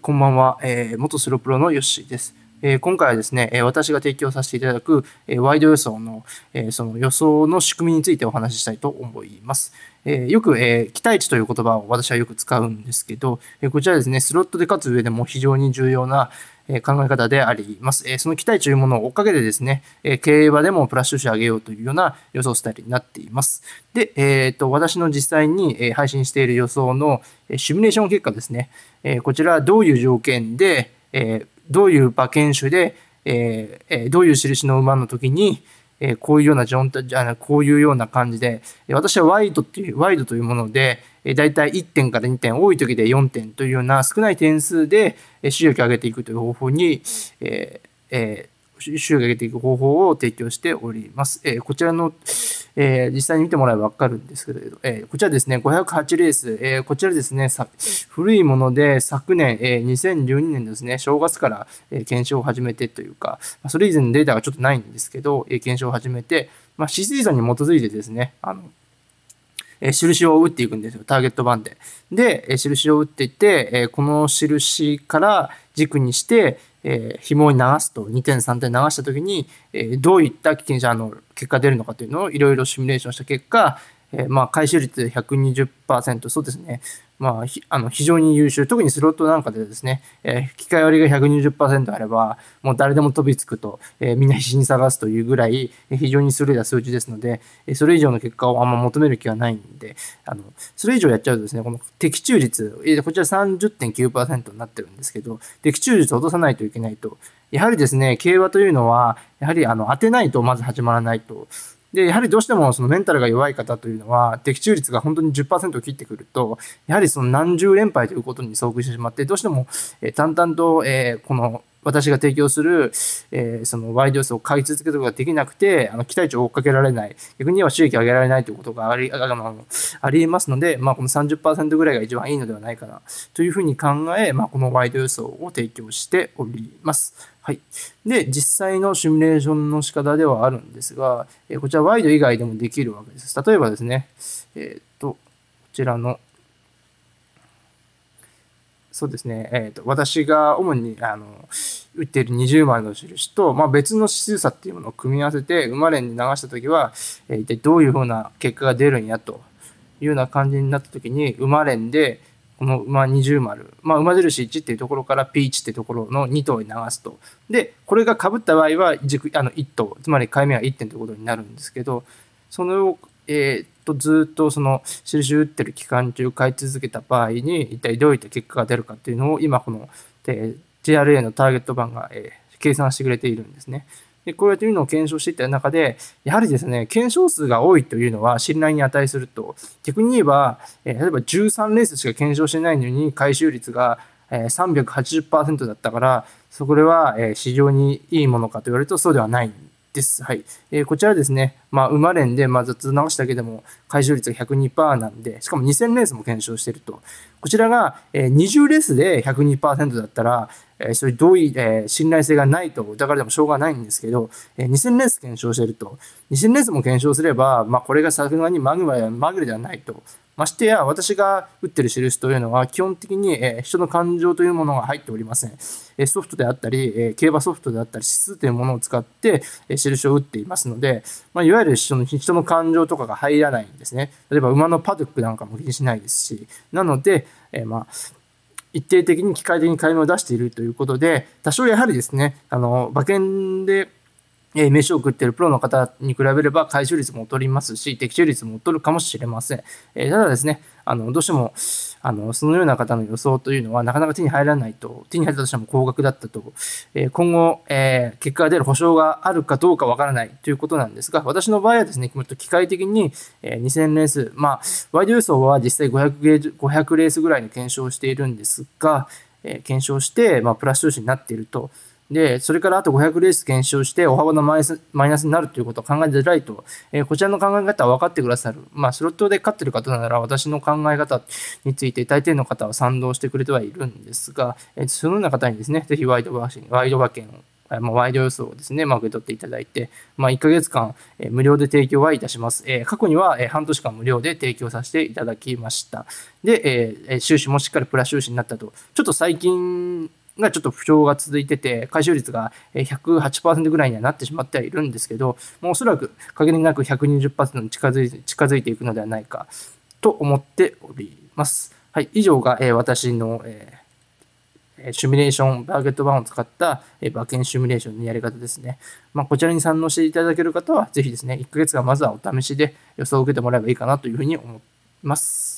こんばんは、えー、元スロプロのヨッシーです。え今回はですね、え私が提供させていただく、えワイド予想の、えその予想の仕組みについてお話ししたいと思います。えよく、え期待値という言葉を私はよく使うんですけど、えこちらですね、スロットで勝つ上でも非常に重要な、え考え方であります。えその期待値というものを追っかけてですね、え競馬でもプラスュ支上げようというような予想スタイルになっています。で、えっ、ー、と、私の実際に、え配信している予想の、えシミュレーション結果ですね、えこちらはどういう条件で、どういう馬券種で、えー、どういう印の馬の時に、えこういうようなジョあこういうような感じで、私はワイドっていう、ワイドというもので、だいたい1点から2点、多い時で4点というような少ない点数で収益を上げていくという方法に、えーえー収益を上げていく方法を提供しております。えこちらの、えー、実際に見てもらえば分かるんですけれど、えー、こちらですね、508レース、えー、こちらですね、古いもので昨年、えー、2012年ですね、正月から、えー、検証を始めてというか、それ以前のデータがちょっとないんですけど、えー、検証を始めて、まあ、指数差に基づいてですね、あのえ印を打っていくんですよ、ターゲット版で。で、え印を打っていって、えこの印から軸にして、えー、紐を流すと2点3点流した時に、えー、どういった危険者の結果出るのかというのをいろいろシミュレーションした結果、えー、まあ回収率120%、そうですね、まあ、あの非常に優秀、特にスロットなんかでですね、えー、機械割りが120%あれば、もう誰でも飛びつくと、えー、みんな必死に探すというぐらい、非常に優れた数値ですので、えそれ以上の結果をあんま求める気はないんで、あのそれ以上やっちゃうとですね、この的中率、えこちら30.9%になってるんですけど、的中率を落とさないといけないと、やはりですね、競馬というのは、やはりあの当てないとまず始まらないと。で、やはりどうしてもそのメンタルが弱い方というのは、的中率が本当に10%を切ってくると、やはりその何十連敗ということに遭遇してしまって、どうしても、えー、淡々と、えー、この、私が提供する、えー、そのワイド予想を買い続けることができなくて、あの期待値を追っかけられない、逆には収益を上げられないということがありあのありえますので、まあ、この30%ぐらいが一番いいのではないかなというふうに考え、まあ、このワイド予想を提供しております。はい。で、実際のシミュレーションの仕方ではあるんですが、えー、こちらワイド以外でもできるわけです。例えばですね、えー、っと、こちらのそうですね、えーと私が主にあの、打っている20番の印と、まあ、別の指数差っていうものを組み合わせて馬連に流した時は、えー、一体どういうふうな結果が出るんやというような感じになった時に馬連でこの馬20丸、まあ、馬印1っていうところから P1 っていうところの2頭に流すとでこれがかぶった場合は軸あの1頭つまり買い目は1点ということになるんですけどその、えー、ずっとその印を打ってる期間中買い続けた場合に一体どういった結果が出るかっていうのを今この、えー JRA のターゲット版が、えー、計算してくれているんですね。で、こうやっていうのを検証していった中で、やはりですね、検証数が多いというのは信頼に値すると、逆に言えば、えー、例えば13レースしか検証してないのに回収率がえー、380%だったから、そこでは、えー、市場にいいものかと言われるとそうではないんです。はい。えー、こちらですね、まあ、馬連で、まあ、と直しただけでも回収率が102%なんで、しかも2000レースも検証してると。こちらが、えー、20レースで102%だったら、えー、それどういう、えー、信頼性がないとだからでもしょうがないんですけど、えー、2000レース検証してると。2000レースも検証すれば、まあ、これがさすがにマグマやマグロではないと。ましてや、私が打ってる印というのは、基本的に、え人の感情というものが入っておりません。えソフトであったり、え競馬ソフトであったり、指数というものを使って、え印を打っていますので、まあ、いわゆる人の人の感情とかが入らないんですね。例えば、馬のパドックなんかも気にしないですし、なので、えまあ、一定的に機械的に買い物を出しているということで、多少やはりですね、あの馬券で、え飯を食ってるプロの方に比べれば回収率も劣りますし、的中率も劣るかもしれません。えただですね、あの、どうしても、あの、そのような方の予想というのはなかなか手に入らないと、手に入ったとしても高額だったと、え今後、え結果が出る保証があるかどうかわからないということなんですが、私の場合はですね、もっと機械的に、え2000レース、まあ、ワイド予想は実際 500, 500レースぐらいの検証をしているんですが、え検証して、まあ、プラス中止になっていると。で、それからあと500レース減少して大幅なマイナスマイナスになるということを考えづらいと、えー、こちらの考え方は分かってくださる。まあ、スロットで勝ってる方なら私の考え方について大抵の方は賛同してくれてはいるんですが、えー、そのような方にですね、ぜひワイドバーシン、ワイド馬券をまあ、ワイド予想をですね、まあ、受け取っていただいて、まあ、1ヶ月間、えー、無料で提供はいたします。えー、過去には、えー、半年間無料で提供させていただきました。で、えー、収支もしっかりプラ収支になったと。ちょっと最近、がちょっと不調が続いてて、回収率が108%ぐらいにはなってしまってはいるんですけど、もうおそらく限りなく120%に近づい近づいていくのではないかと思っております。はい、以上が、えー、私の、えーシミュレーション、バーゲット版を使った馬券シミュレーションのやり方ですね。まあ、こちらに賛同していただける方は、ぜひですね、1ヶ月間まずはお試しで予想を受けてもらえばいいかなというふうに思います。